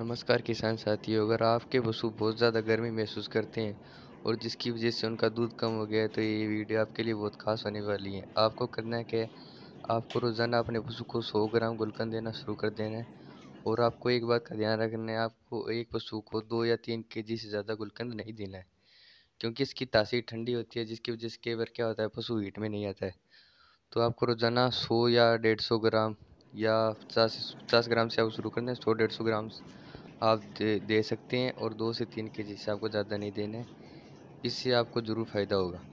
नमस्कार किसान साथियों अगर आपके पशु बहुत ज़्यादा गर्मी महसूस करते हैं और जिसकी वजह से उनका दूध कम हो गया है तो ये वीडियो आपके लिए बहुत खास होने वाली है आपको करना है कि आपको रोज़ाना अपने पशु को सौ ग्राम गुलकंद देना शुरू कर देना है और आपको एक बात का ध्यान रखना है आपको एक पशु को दो या तीन के जी से ज़्यादा गुलकंद नहीं देना है क्योंकि इसकी तासीर ठंडी होती है जिसकी वजह से कई बार क्या होता है पशु हीट में नहीं आता है तो आपको रोज़ाना सौ या डेढ़ सौ ग्राम या पचास पचास ग्राम से आप शुरू कर दें सौ डेढ़ सौ ग्राम आप दे, सकते हैं और दो से तीन के जी से आपको ज़्यादा नहीं देना है इससे आपको ज़रूर फ़ायदा होगा